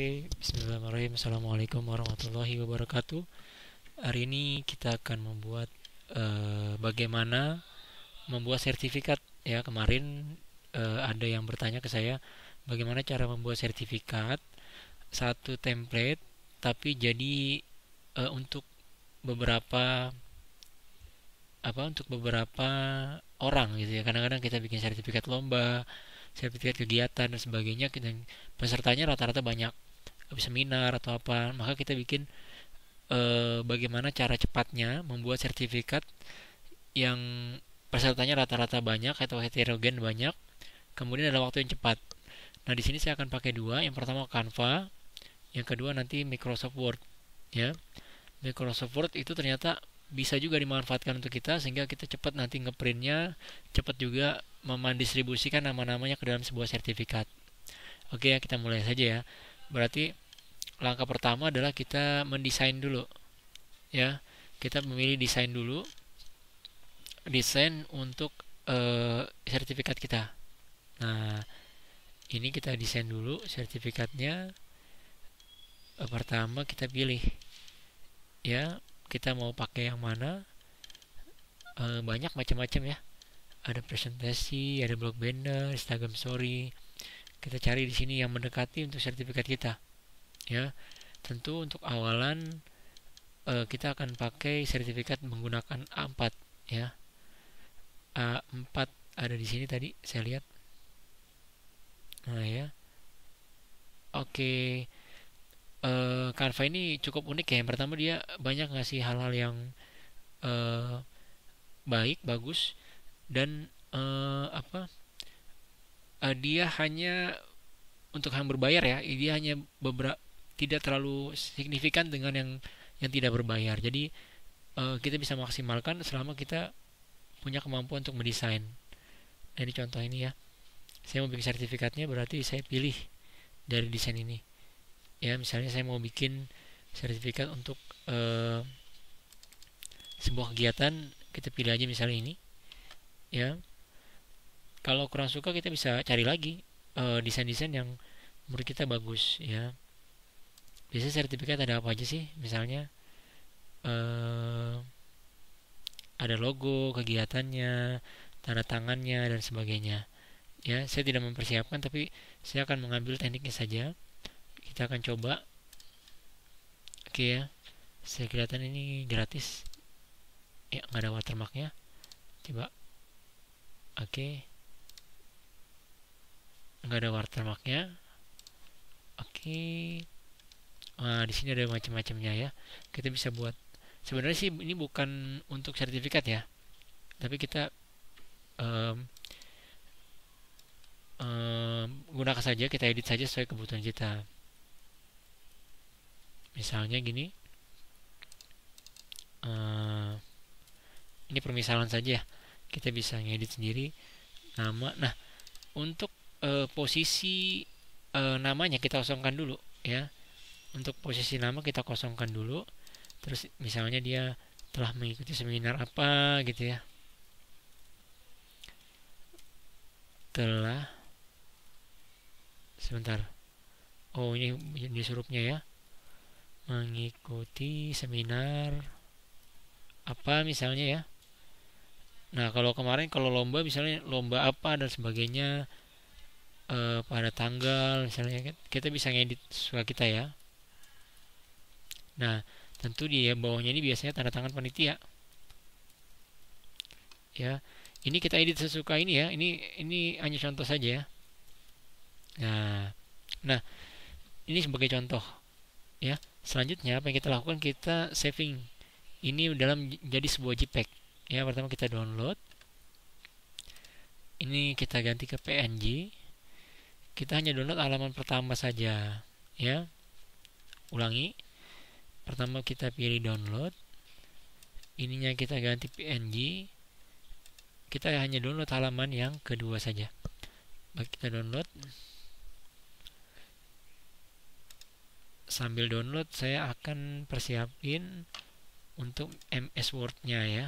Oke, okay, bismillahirrahmanirrahim. Assalamualaikum warahmatullahi wabarakatuh. Hari ini kita akan membuat uh, bagaimana membuat sertifikat. Ya, kemarin uh, ada yang bertanya ke saya bagaimana cara membuat sertifikat satu template tapi jadi uh, untuk beberapa apa untuk beberapa orang gitu ya. Kadang-kadang kita bikin sertifikat lomba, sertifikat kegiatan dan sebagainya dan pesertanya rata-rata banyak seminar atau apa maka kita bikin e, bagaimana cara cepatnya membuat sertifikat yang pesertanya rata-rata banyak atau heterogen banyak kemudian dalam waktu yang cepat nah di sini saya akan pakai dua yang pertama Canva yang kedua nanti Microsoft Word ya Microsoft Word itu ternyata bisa juga dimanfaatkan untuk kita sehingga kita cepat nanti ngeprintnya cepat juga memandistribusikan nama-namanya ke dalam sebuah sertifikat oke ya kita mulai saja ya berarti langkah pertama adalah kita mendesain dulu ya kita memilih desain dulu desain untuk e, sertifikat kita nah ini kita desain dulu sertifikatnya e, pertama kita pilih ya kita mau pakai yang mana e, banyak macam-macam ya ada presentasi ada blog banner Instagram story kita cari di sini yang mendekati untuk sertifikat kita ya tentu untuk awalan e, kita akan pakai sertifikat menggunakan A4 ya A4 ada di sini tadi saya lihat nah ya oke e, Canva ini cukup unik ya yang pertama dia banyak ngasih hal-hal yang e, baik bagus dan e, apa e, dia hanya untuk yang berbayar ya dia hanya beberapa tidak terlalu signifikan dengan yang yang tidak berbayar. Jadi uh, kita bisa maksimalkan selama kita punya kemampuan untuk mendesain. Nah, ini contoh ini ya. Saya mau bikin sertifikatnya berarti saya pilih dari desain ini. Ya, misalnya saya mau bikin sertifikat untuk uh, sebuah kegiatan, kita pilih aja misalnya ini. Ya. Kalau kurang suka kita bisa cari lagi eh, desain-desain uh, desain -desain yang menurut kita bagus ya biasanya sertifikat ada apa aja sih misalnya eh, ada logo kegiatannya tanda tangannya dan sebagainya ya saya tidak mempersiapkan tapi saya akan mengambil tekniknya saja kita akan coba oke ya saya kelihatan ini gratis ya nggak ada watermarknya coba oke nggak ada watermarknya oke uh, di sini ada macam-macamnya ya kita bisa buat sebenarnya sih ini bukan untuk sertifikat ya tapi kita um, um, gunakan saja kita edit saja sesuai kebutuhan kita misalnya gini uh, ini permisalan saja kita bisa ngedit sendiri nama nah untuk uh, posisi uh, namanya kita kosongkan dulu ya untuk posisi nama kita kosongkan dulu terus misalnya dia telah mengikuti seminar apa gitu ya telah sebentar oh ini ini surupnya ya mengikuti seminar apa misalnya ya nah kalau kemarin kalau lomba misalnya lomba apa dan sebagainya eh, pada tanggal misalnya kita bisa ngedit suka kita ya Nah, tentu di bawahnya ini biasanya tanda tangan panitia. Ya, ini kita edit sesuka ini ya. Ini ini hanya contoh saja ya. Nah, nah ini sebagai contoh ya. Selanjutnya apa yang kita lakukan kita saving ini dalam jadi sebuah JPEG. Ya, pertama kita download. Ini kita ganti ke PNG. Kita hanya download halaman pertama saja, ya. Ulangi pertama kita pilih download ininya kita ganti PNG kita hanya download halaman yang kedua saja Baik, kita download sambil download saya akan persiapin untuk MS Word-nya ya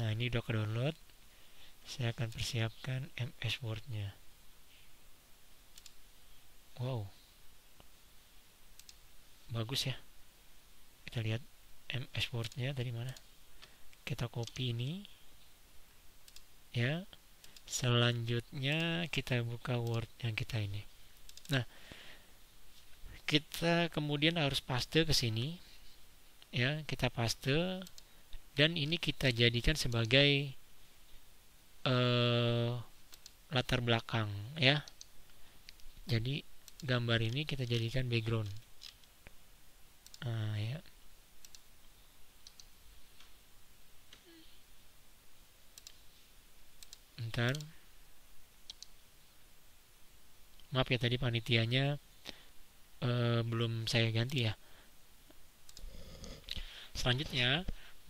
nah ini udah ke download saya akan persiapkan MS Word-nya Wow. Bagus ya. Kita lihat MS Word-nya dari mana. Kita copy ini. Ya. Selanjutnya kita buka Word yang kita ini. Nah, kita kemudian harus paste ke sini. Ya, kita paste dan ini kita jadikan sebagai uh, latar belakang ya. Jadi gambar ini kita jadikan background Nah, ya ntar maaf ya tadi panitianya eh, belum saya ganti ya selanjutnya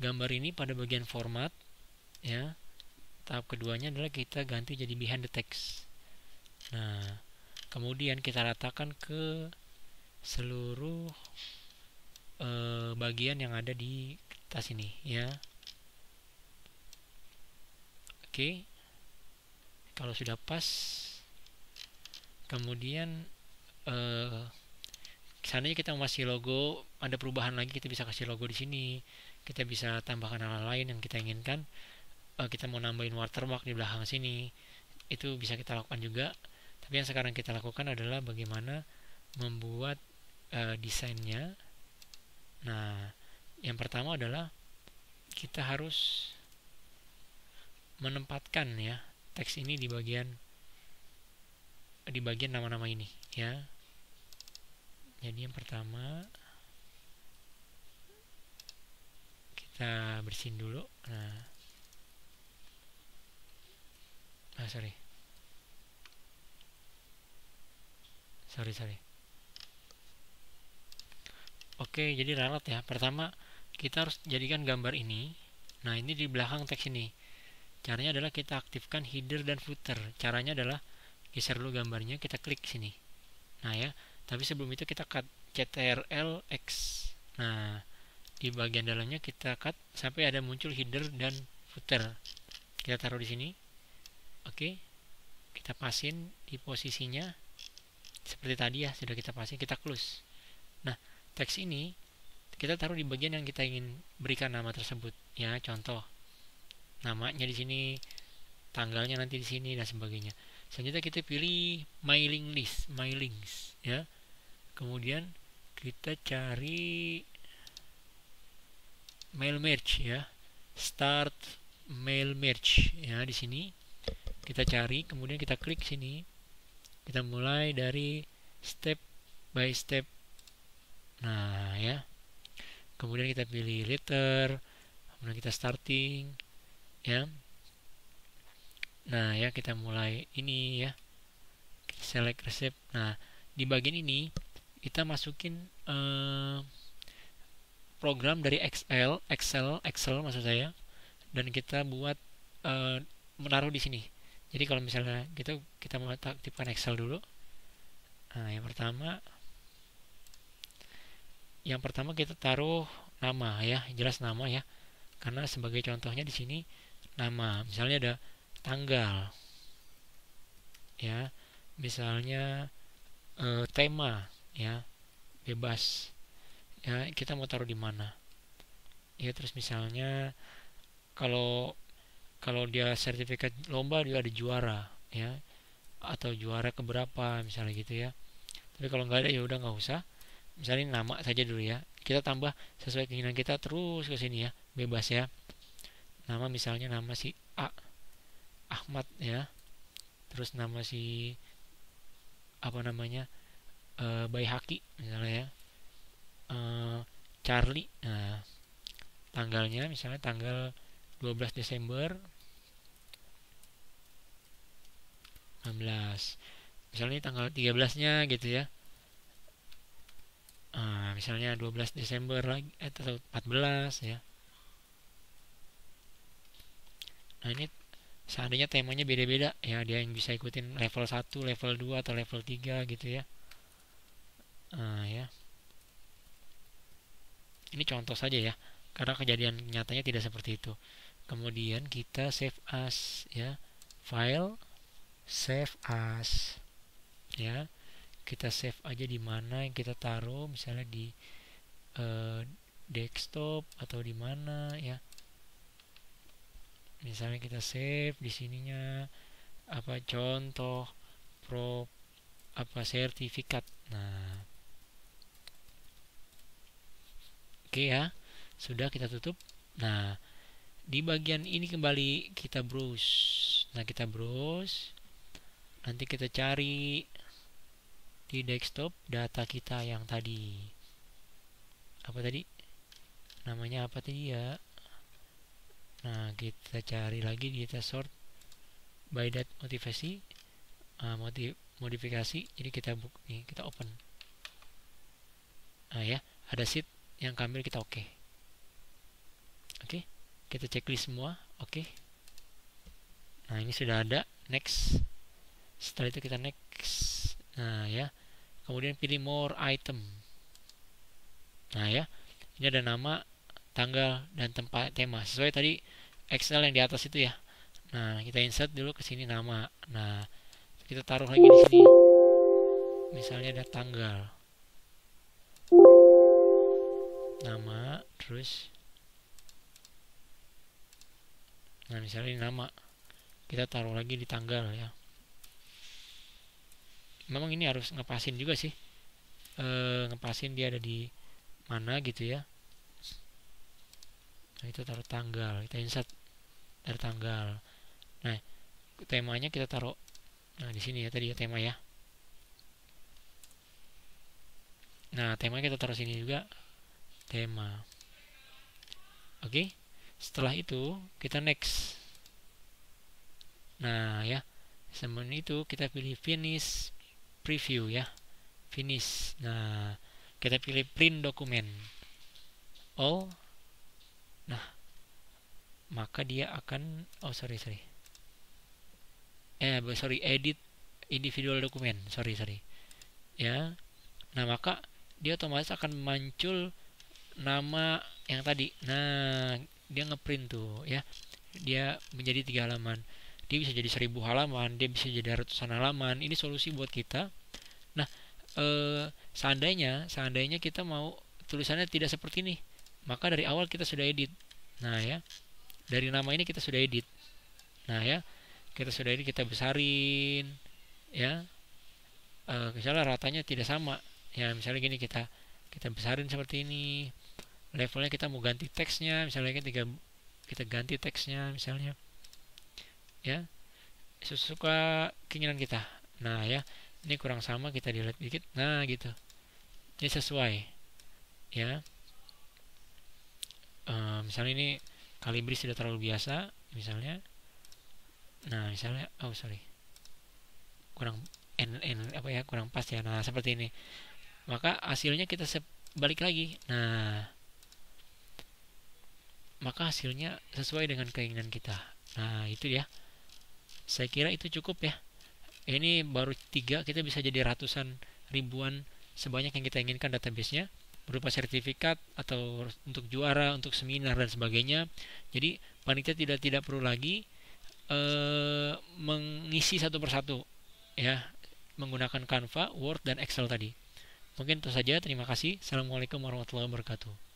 gambar ini pada bagian format ya tahap keduanya adalah kita ganti jadi behind the text nah kemudian kita ratakan ke seluruh e, bagian yang ada di tas ini ya oke kalau sudah pas kemudian e, seandainya kita masih logo ada perubahan lagi kita bisa kasih logo di sini kita bisa tambahkan hal, -hal lain yang kita inginkan e, kita mau nambahin watermark di belakang sini itu bisa kita lakukan juga tapi yang sekarang kita lakukan adalah bagaimana membuat e, desainnya. Nah, yang pertama adalah kita harus menempatkan ya teks ini di bagian di bagian nama-nama ini ya. Jadi yang pertama kita bersihin dulu. Nah, ah sorry. sorry sorry oke jadi ralat ya pertama kita harus jadikan gambar ini nah ini di belakang teks ini caranya adalah kita aktifkan header dan footer caranya adalah geser dulu gambarnya kita klik sini nah ya tapi sebelum itu kita cut ctrl x nah di bagian dalamnya kita cut sampai ada muncul header dan footer kita taruh di sini oke kita pasin di posisinya seperti tadi ya sudah kita pasang kita close nah teks ini kita taruh di bagian yang kita ingin berikan nama tersebut ya contoh namanya di sini tanggalnya nanti di sini dan sebagainya selanjutnya kita pilih mailing list mailings ya kemudian kita cari mail merge ya start mail merge ya di sini kita cari kemudian kita klik sini kita mulai dari step by step nah ya kemudian kita pilih letter kemudian kita starting ya nah ya kita mulai ini ya kita select resep nah di bagian ini kita masukin eh, program dari Excel Excel Excel maksud saya dan kita buat eh, menaruh di sini jadi kalau misalnya gitu kita mau aktifkan Excel dulu nah yang pertama yang pertama kita taruh nama ya jelas nama ya karena sebagai contohnya di sini nama misalnya ada tanggal ya misalnya e, tema ya bebas ya kita mau taruh di mana ya terus misalnya kalau kalau dia sertifikat lomba dia ada juara ya atau juara keberapa misalnya gitu ya tapi kalau nggak ada ya udah nggak usah misalnya nama saja dulu ya kita tambah sesuai keinginan kita terus ke sini ya bebas ya nama misalnya nama si A Ahmad ya terus nama si apa namanya uh, eh, Bayhaki misalnya ya e, Charlie nah tanggalnya misalnya tanggal 12 Desember 16 misalnya tanggal 13 nya gitu ya uh, misalnya 12 Desember lagi eh, atau 14 ya nah ini seandainya temanya beda-beda ya dia yang bisa ikutin level 1 level 2 atau level 3 gitu ya uh, ya ini contoh saja ya karena kejadian nyatanya tidak seperti itu kemudian kita save as ya file save as ya kita save aja di mana yang kita taruh misalnya di eh, desktop atau di mana ya misalnya kita save di sininya apa contoh pro apa sertifikat nah oke okay ya sudah kita tutup nah di bagian ini kembali kita browse nah kita browse nanti kita cari di desktop data kita yang tadi apa tadi namanya apa tadi ya nah kita cari lagi kita sort by that motivasi uh, ah, motiv modifikasi jadi kita buk nih kita open nah ya ada sheet yang kami kita oke okay kita checklist semua oke okay. nah ini sudah ada next setelah itu kita next nah ya kemudian pilih more item nah ya ini ada nama tanggal dan tempat tema sesuai tadi Excel yang di atas itu ya nah kita insert dulu ke sini nama nah kita taruh lagi di sini misalnya ada tanggal nama terus nah misalnya ini nama kita taruh lagi di tanggal ya memang ini harus ngepasin juga sih e, ngepasin dia ada di mana gitu ya nah itu taruh tanggal kita insert dari tanggal nah temanya kita taruh nah di sini ya tadi ya tema ya nah tema kita taruh sini juga tema oke okay? setelah itu kita next nah ya semen itu kita pilih finish preview ya finish nah kita pilih print dokumen all nah maka dia akan oh sorry sorry eh sorry edit individual dokumen sorry sorry ya nah maka dia otomatis akan muncul nama yang tadi nah dia ngeprint tuh ya dia menjadi tiga halaman dia bisa jadi seribu halaman dia bisa jadi ratusan halaman ini solusi buat kita nah eh, seandainya seandainya kita mau tulisannya tidak seperti ini maka dari awal kita sudah edit nah ya dari nama ini kita sudah edit nah ya kita sudah edit kita besarin ya eh, misalnya ratanya tidak sama ya misalnya gini kita kita besarin seperti ini levelnya kita mau ganti teksnya misalnya kita kan kita ganti teksnya misalnya ya sesuka keinginan kita nah ya ini kurang sama kita delete dikit nah gitu ini sesuai ya e, misalnya ini kalibri sudah terlalu biasa misalnya nah misalnya oh sorry kurang n, n apa ya kurang pas ya nah seperti ini maka hasilnya kita balik lagi nah maka hasilnya sesuai dengan keinginan kita. Nah, itu ya. Saya kira itu cukup ya. Ini baru tiga, kita bisa jadi ratusan ribuan sebanyak yang kita inginkan database-nya berupa sertifikat atau untuk juara, untuk seminar dan sebagainya. Jadi panitia tidak tidak perlu lagi e, mengisi satu persatu ya menggunakan Canva, Word dan Excel tadi. Mungkin itu saja. Terima kasih. Assalamualaikum warahmatullahi wabarakatuh.